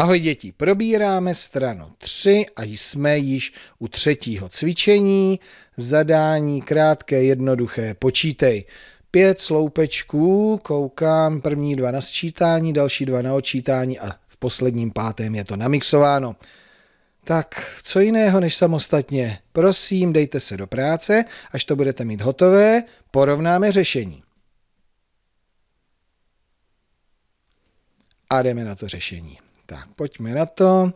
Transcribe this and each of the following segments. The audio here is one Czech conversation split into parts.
Ahoj děti, probíráme stranu 3 a jsme již u třetího cvičení. Zadání krátké, jednoduché, počítej. Pět sloupečků, koukám, první dva na sčítání, další dva na očítání a v posledním pátém je to namixováno. Tak, co jiného než samostatně? Prosím, dejte se do práce, až to budete mít hotové, porovnáme řešení. A jdeme na to řešení. Tak, pojďme na to.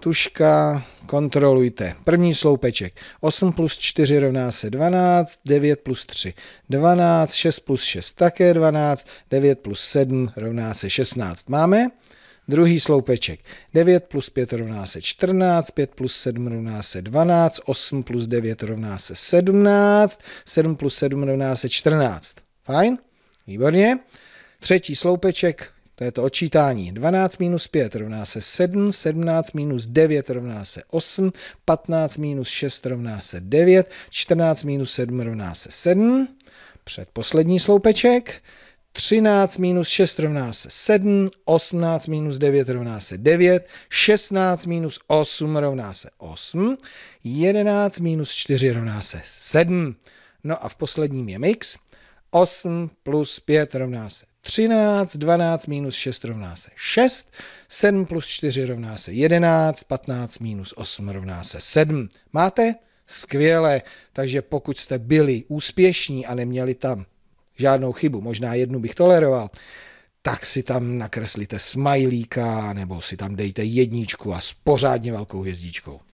Tuška, kontrolujte. První sloupeček. 8 plus 4 rovná se 12, 9 plus 3 12, 6 plus 6 také 12, 9 plus 7 rovná se 16. Máme? Druhý sloupeček. 9 plus 5 rovná se 14, 5 plus 7 rovná se 12, 8 plus 9 rovná se 17, 7 plus 7 rovná se 14. Fajn? Výborně. Třetí sloupeček to je to odčítání. 12 minus 5 rovná se 7, 17 minus 9 rovná se 8, 15 minus 6 rovná se 9, 14 minus 7 rovná se 7. Předposlední sloupeček. 13 minus 6 rovná se 7, 18 minus 9 rovná se 9, 16 minus 8 rovná se 8, 11 minus 4 rovná se 7. No a v posledním je mix. 8 plus 5 rovná se 13, 12 minus 6 rovná se 6, 7 plus 4 rovná se 11, 15 minus 8 rovná se 7. Máte? Skvěle. Takže pokud jste byli úspěšní a neměli tam žádnou chybu, možná jednu bych toleroval, tak si tam nakreslíte smajlíka nebo si tam dejte jedničku a s pořádně velkou hvězdičkou.